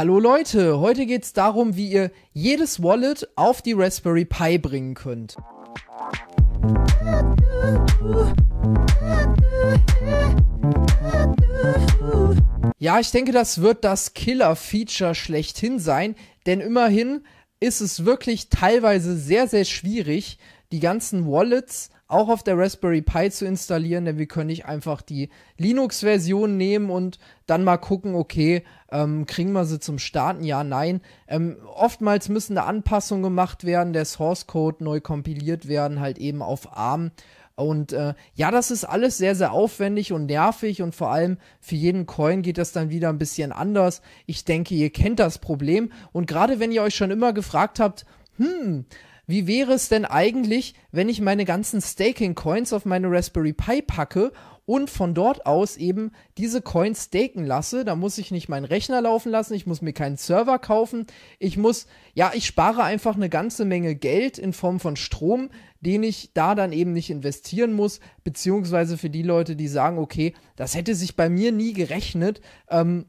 Hallo Leute, heute geht es darum, wie ihr jedes Wallet auf die Raspberry Pi bringen könnt. Ja, ich denke, das wird das Killer-Feature schlechthin sein, denn immerhin ist es wirklich teilweise sehr, sehr schwierig, die ganzen Wallets auch auf der Raspberry Pi zu installieren, denn wir können nicht einfach die Linux-Version nehmen und dann mal gucken, okay, ähm, kriegen wir sie zum Starten? Ja, nein. Ähm, oftmals müssen da Anpassungen gemacht werden, der Source Code neu kompiliert werden, halt eben auf ARM. Und äh, ja, das ist alles sehr, sehr aufwendig und nervig und vor allem für jeden Coin geht das dann wieder ein bisschen anders. Ich denke, ihr kennt das Problem und gerade wenn ihr euch schon immer gefragt habt, hm, wie wäre es denn eigentlich, wenn ich meine ganzen Staking Coins auf meine Raspberry Pi packe und von dort aus eben diese Coins staken lasse? Da muss ich nicht meinen Rechner laufen lassen, ich muss mir keinen Server kaufen, ich muss, ja, ich spare einfach eine ganze Menge Geld in Form von Strom, den ich da dann eben nicht investieren muss, beziehungsweise für die Leute, die sagen, okay, das hätte sich bei mir nie gerechnet ähm,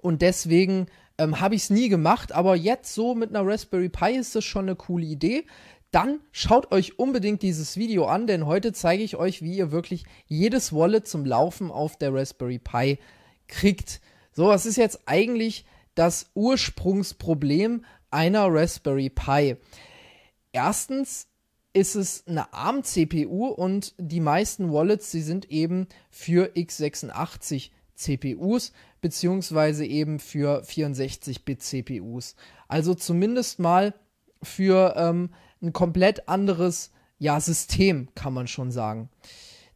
und deswegen ähm, Habe ich es nie gemacht, aber jetzt so mit einer Raspberry Pi ist das schon eine coole Idee. Dann schaut euch unbedingt dieses Video an, denn heute zeige ich euch, wie ihr wirklich jedes Wallet zum Laufen auf der Raspberry Pi kriegt. So, was ist jetzt eigentlich das Ursprungsproblem einer Raspberry Pi? Erstens ist es eine ARM-CPU und die meisten Wallets, sie sind eben für x86 CPUs beziehungsweise eben für 64-Bit-CPUs. Also zumindest mal für ähm, ein komplett anderes ja, System, kann man schon sagen.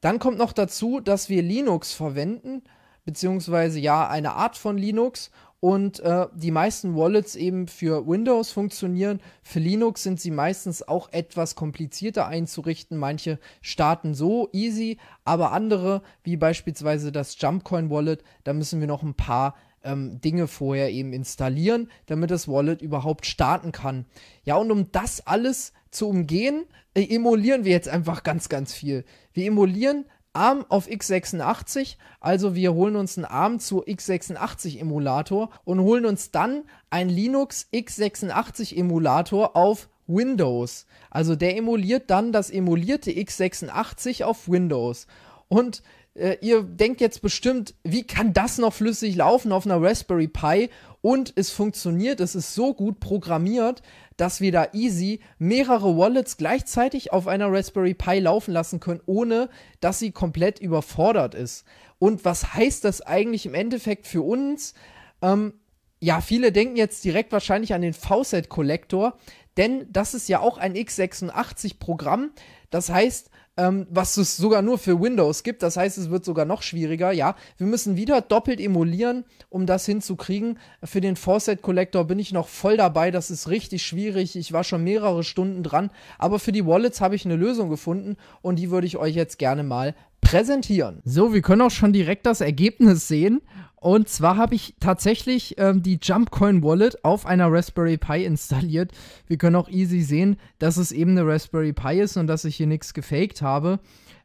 Dann kommt noch dazu, dass wir Linux verwenden, beziehungsweise ja, eine Art von Linux und äh, die meisten Wallets eben für Windows funktionieren. Für Linux sind sie meistens auch etwas komplizierter einzurichten. Manche starten so easy, aber andere, wie beispielsweise das Jumpcoin Wallet, da müssen wir noch ein paar ähm, Dinge vorher eben installieren, damit das Wallet überhaupt starten kann. Ja, und um das alles zu umgehen, äh, emulieren wir jetzt einfach ganz, ganz viel. Wir emulieren ARM auf x86, also wir holen uns einen ARM zu x86 Emulator und holen uns dann einen Linux x86 Emulator auf Windows. Also der emuliert dann das emulierte x86 auf Windows. Und äh, ihr denkt jetzt bestimmt, wie kann das noch flüssig laufen auf einer Raspberry Pi und es funktioniert, es ist so gut programmiert, dass wir da easy mehrere Wallets gleichzeitig auf einer Raspberry Pi laufen lassen können, ohne dass sie komplett überfordert ist. Und was heißt das eigentlich im Endeffekt für uns? Ähm, ja, viele denken jetzt direkt wahrscheinlich an den vset collector denn das ist ja auch ein x86-Programm. Das heißt, ähm, was es sogar nur für Windows gibt. Das heißt, es wird sogar noch schwieriger. Ja, wir müssen wieder doppelt emulieren, um das hinzukriegen. Für den Fawcett Collector bin ich noch voll dabei. Das ist richtig schwierig. Ich war schon mehrere Stunden dran. Aber für die Wallets habe ich eine Lösung gefunden und die würde ich euch jetzt gerne mal präsentieren. So, wir können auch schon direkt das Ergebnis sehen. Und zwar habe ich tatsächlich ähm, die Jumpcoin Wallet auf einer Raspberry Pi installiert. Wir können auch easy sehen, dass es eben eine Raspberry Pi ist und dass ich hier nichts gefaked habe.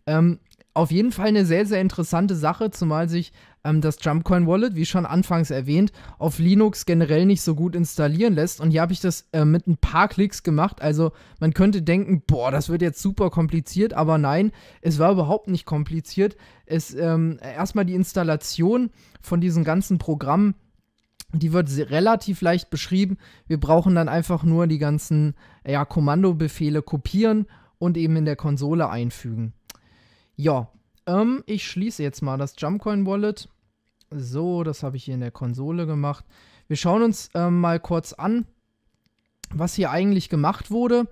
Ähm, auf jeden Fall eine sehr, sehr interessante Sache, zumal sich ähm, das Jumpcoin Wallet, wie schon anfangs erwähnt, auf Linux generell nicht so gut installieren lässt. Und hier habe ich das äh, mit ein paar Klicks gemacht. Also man könnte denken, boah, das wird jetzt super kompliziert, aber nein, es war überhaupt nicht kompliziert. Es ähm, erstmal die Installation von diesen ganzen Programmen. Die wird relativ leicht beschrieben. Wir brauchen dann einfach nur die ganzen ja, Kommandobefehle kopieren und eben in der Konsole einfügen. Ja, ähm, ich schließe jetzt mal das Jumpcoin Wallet so, das habe ich hier in der Konsole gemacht. Wir schauen uns ähm, mal kurz an, was hier eigentlich gemacht wurde.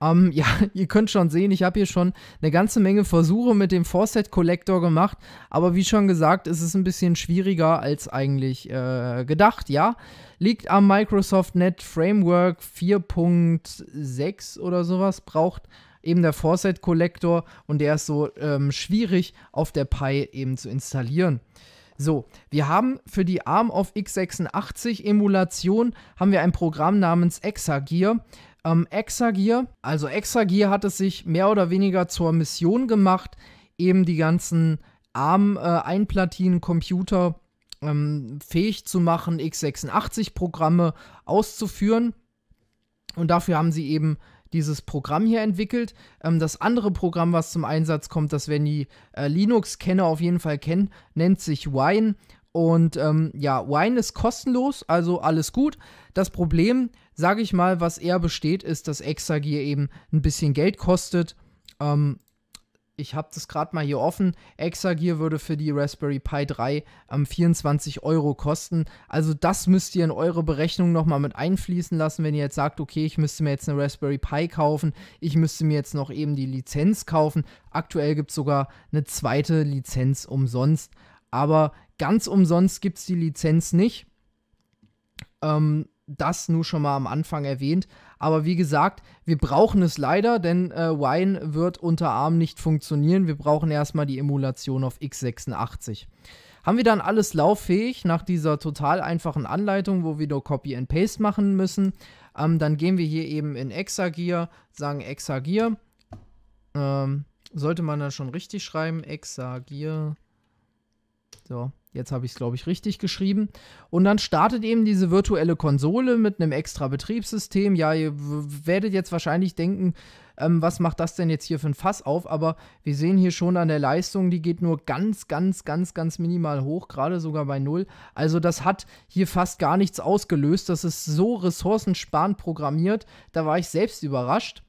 Ähm, ja, ihr könnt schon sehen, ich habe hier schon eine ganze Menge Versuche mit dem Forset Collector gemacht, aber wie schon gesagt, ist es ein bisschen schwieriger als eigentlich äh, gedacht, ja. Liegt am Microsoft Net Framework 4.6 oder sowas, braucht eben der Forset Collector und der ist so ähm, schwierig auf der Pi eben zu installieren. So, wir haben für die ARM auf x86-Emulation haben wir ein Programm namens Exagear. Ähm, Exagear, also Exagear hat es sich mehr oder weniger zur Mission gemacht, eben die ganzen ARM-Einplatinen-Computer äh, ähm, fähig zu machen, x86-Programme auszuführen. Und dafür haben sie eben dieses Programm hier entwickelt. Ähm, das andere Programm, was zum Einsatz kommt, das werden die äh, Linux-Kenner auf jeden Fall kennen, nennt sich Wine. Und ähm, ja, Wine ist kostenlos, also alles gut. Das Problem, sage ich mal, was eher besteht, ist, dass Exagir eben ein bisschen Geld kostet. Ähm, ich habe das gerade mal hier offen. Exagear würde für die Raspberry Pi 3 ähm, 24 Euro kosten. Also das müsst ihr in eure Berechnung nochmal mit einfließen lassen, wenn ihr jetzt sagt, okay, ich müsste mir jetzt eine Raspberry Pi kaufen, ich müsste mir jetzt noch eben die Lizenz kaufen. Aktuell gibt es sogar eine zweite Lizenz umsonst. Aber ganz umsonst gibt es die Lizenz nicht. Ähm, das nur schon mal am Anfang erwähnt. Aber wie gesagt, wir brauchen es leider, denn äh, Wine wird unter ARM nicht funktionieren. Wir brauchen erstmal die Emulation auf x86. Haben wir dann alles lauffähig nach dieser total einfachen Anleitung, wo wir nur Copy and Paste machen müssen? Ähm, dann gehen wir hier eben in Exagear, sagen Exagear. Ähm, sollte man dann schon richtig schreiben, Exagear so, jetzt habe ich es, glaube ich, richtig geschrieben. Und dann startet eben diese virtuelle Konsole mit einem extra Betriebssystem. Ja, ihr werdet jetzt wahrscheinlich denken, ähm, was macht das denn jetzt hier für ein Fass auf? Aber wir sehen hier schon an der Leistung, die geht nur ganz, ganz, ganz, ganz minimal hoch, gerade sogar bei null. Also das hat hier fast gar nichts ausgelöst. Das ist so ressourcensparend programmiert. Da war ich selbst überrascht.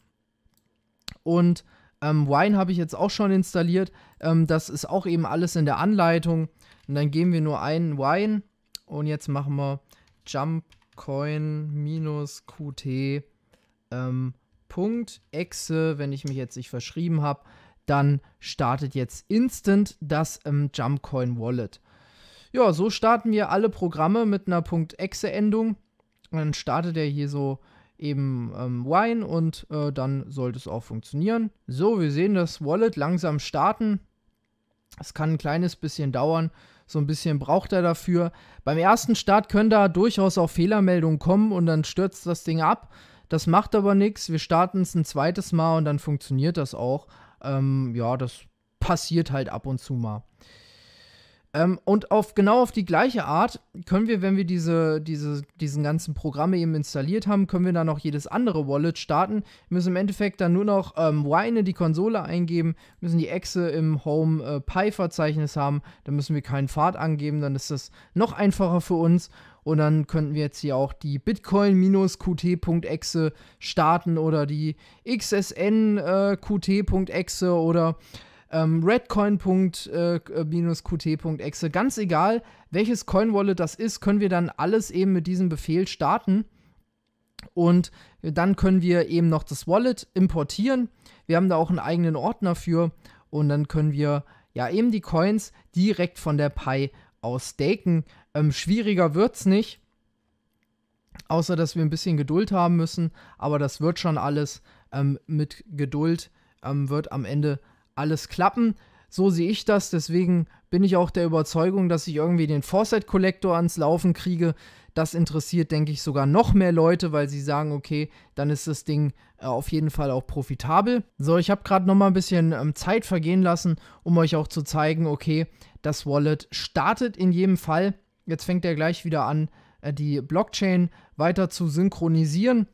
Und ähm, Wine habe ich jetzt auch schon installiert. Ähm, das ist auch eben alles in der Anleitung. Und dann geben wir nur einen Wine und jetzt machen wir jumpcoin-qt.exe. ähm, wenn ich mich jetzt nicht verschrieben habe, dann startet jetzt instant das ähm, Jumpcoin Wallet. Ja, so starten wir alle Programme mit einer .exe-Endung. dann startet er hier so eben ähm, Wine und äh, dann sollte es auch funktionieren. So, wir sehen das Wallet langsam starten. Es kann ein kleines bisschen dauern. So ein bisschen braucht er dafür. Beim ersten Start können da durchaus auch Fehlermeldungen kommen und dann stürzt das Ding ab. Das macht aber nichts. Wir starten es ein zweites Mal und dann funktioniert das auch. Ähm, ja, das passiert halt ab und zu mal. Ähm, und auf genau auf die gleiche Art können wir, wenn wir diese, diese, diesen ganzen Programme eben installiert haben, können wir dann noch jedes andere Wallet starten. Wir müssen im Endeffekt dann nur noch ähm, Wine in die Konsole eingeben, müssen die Echse im Home äh, Pi-Verzeichnis haben, dann müssen wir keinen Pfad angeben, dann ist das noch einfacher für uns. Und dann könnten wir jetzt hier auch die Bitcoin-QT.exe starten oder die XSN-QT.exe äh, oder ähm, redcoin äh, äh, ganz egal, welches Coin-Wallet das ist, können wir dann alles eben mit diesem Befehl starten. Und dann können wir eben noch das Wallet importieren. Wir haben da auch einen eigenen Ordner für. Und dann können wir ja eben die Coins direkt von der Pi aus staken. Ähm, schwieriger wird es nicht. Außer dass wir ein bisschen Geduld haben müssen. Aber das wird schon alles. Ähm, mit Geduld ähm, wird am Ende alles klappen. So sehe ich das, deswegen bin ich auch der Überzeugung, dass ich irgendwie den Foresight Collector ans Laufen kriege. Das interessiert, denke ich, sogar noch mehr Leute, weil sie sagen, okay, dann ist das Ding äh, auf jeden Fall auch profitabel. So, ich habe gerade noch mal ein bisschen ähm, Zeit vergehen lassen, um euch auch zu zeigen, okay, das Wallet startet in jedem Fall. Jetzt fängt er gleich wieder an, äh, die Blockchain weiter zu synchronisieren.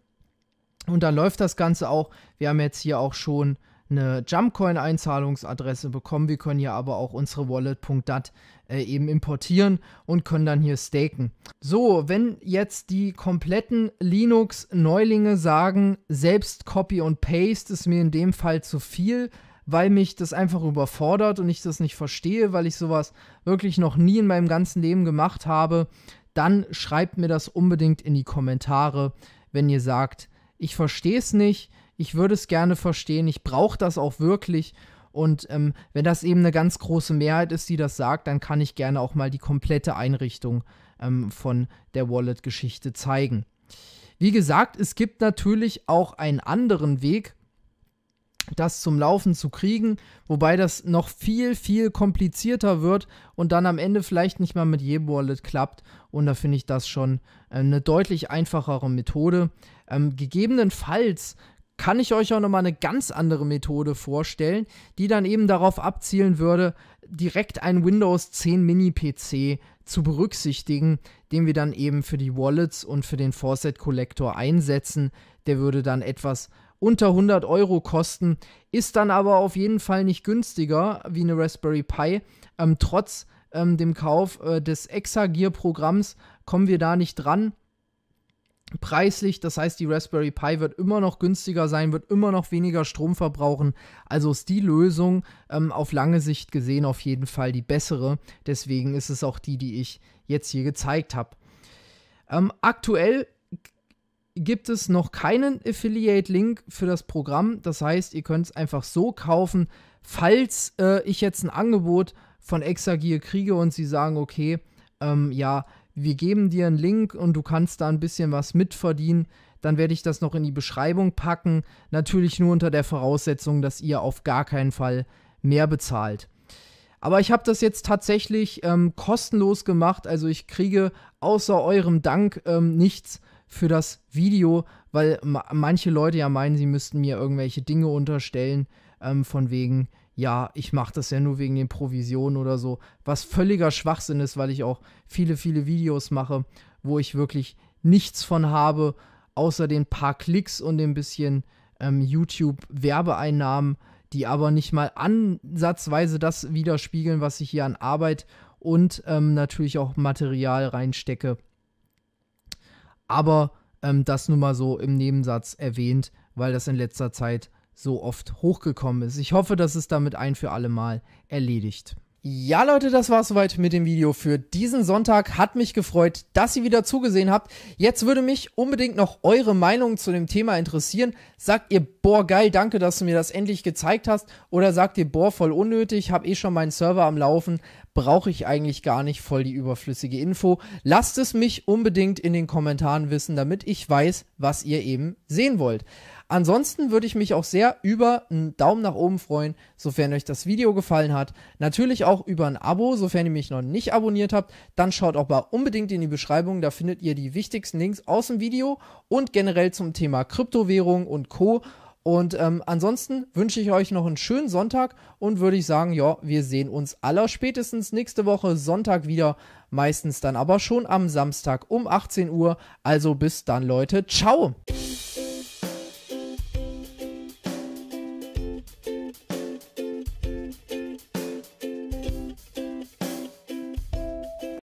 Und dann läuft das Ganze auch. Wir haben jetzt hier auch schon eine Jumpcoin-Einzahlungsadresse bekommen. Wir können hier aber auch unsere Wallet.dat äh, eben importieren und können dann hier staken. So, wenn jetzt die kompletten Linux-Neulinge sagen, selbst Copy und Paste ist mir in dem Fall zu viel, weil mich das einfach überfordert und ich das nicht verstehe, weil ich sowas wirklich noch nie in meinem ganzen Leben gemacht habe, dann schreibt mir das unbedingt in die Kommentare, wenn ihr sagt, ich verstehe es nicht ich würde es gerne verstehen, ich brauche das auch wirklich. Und ähm, wenn das eben eine ganz große Mehrheit ist, die das sagt, dann kann ich gerne auch mal die komplette Einrichtung ähm, von der Wallet-Geschichte zeigen. Wie gesagt, es gibt natürlich auch einen anderen Weg, das zum Laufen zu kriegen, wobei das noch viel, viel komplizierter wird und dann am Ende vielleicht nicht mal mit jedem Wallet klappt. Und da finde ich das schon äh, eine deutlich einfachere Methode. Ähm, gegebenenfalls kann ich euch auch nochmal eine ganz andere Methode vorstellen, die dann eben darauf abzielen würde, direkt einen Windows 10 Mini-PC zu berücksichtigen, den wir dann eben für die Wallets und für den Forset Collector einsetzen. Der würde dann etwas unter 100 Euro kosten, ist dann aber auf jeden Fall nicht günstiger wie eine Raspberry Pi. Ähm, trotz ähm, dem Kauf äh, des Exagear-Programms kommen wir da nicht dran preislich. Das heißt, die Raspberry Pi wird immer noch günstiger sein, wird immer noch weniger Strom verbrauchen. Also ist die Lösung ähm, auf lange Sicht gesehen auf jeden Fall die bessere. Deswegen ist es auch die, die ich jetzt hier gezeigt habe. Ähm, aktuell gibt es noch keinen Affiliate-Link für das Programm. Das heißt, ihr könnt es einfach so kaufen. Falls äh, ich jetzt ein Angebot von Exagir kriege und sie sagen, okay, ähm, ja, wir geben dir einen Link und du kannst da ein bisschen was mitverdienen. Dann werde ich das noch in die Beschreibung packen. Natürlich nur unter der Voraussetzung, dass ihr auf gar keinen Fall mehr bezahlt. Aber ich habe das jetzt tatsächlich ähm, kostenlos gemacht. Also ich kriege außer eurem Dank ähm, nichts für das Video, weil ma manche Leute ja meinen, sie müssten mir irgendwelche Dinge unterstellen, ähm, von wegen, ja, ich mache das ja nur wegen den Provisionen oder so, was völliger Schwachsinn ist, weil ich auch viele, viele Videos mache, wo ich wirklich nichts von habe, außer den paar Klicks und dem bisschen ähm, YouTube-Werbeeinnahmen, die aber nicht mal ansatzweise das widerspiegeln, was ich hier an Arbeit und ähm, natürlich auch Material reinstecke. Aber ähm, das nur mal so im Nebensatz erwähnt, weil das in letzter Zeit so oft hochgekommen ist. Ich hoffe, dass es damit ein für alle Mal erledigt. Ja, Leute, das war's soweit mit dem Video für diesen Sonntag. Hat mich gefreut, dass ihr wieder zugesehen habt. Jetzt würde mich unbedingt noch eure Meinung zu dem Thema interessieren. Sagt ihr, boah, geil, danke, dass du mir das endlich gezeigt hast? Oder sagt ihr, boah, voll unnötig, hab eh schon meinen Server am Laufen, brauche ich eigentlich gar nicht voll die überflüssige Info? Lasst es mich unbedingt in den Kommentaren wissen, damit ich weiß, was ihr eben sehen wollt. Ansonsten würde ich mich auch sehr über einen Daumen nach oben freuen, sofern euch das Video gefallen hat. Natürlich auch über ein Abo, sofern ihr mich noch nicht abonniert habt. Dann schaut auch mal unbedingt in die Beschreibung, da findet ihr die wichtigsten Links aus dem Video und generell zum Thema Kryptowährung und Co. Und ähm, ansonsten wünsche ich euch noch einen schönen Sonntag und würde ich sagen, ja, wir sehen uns aller spätestens nächste Woche Sonntag wieder, meistens dann aber schon am Samstag um 18 Uhr. Also bis dann, Leute. Ciao!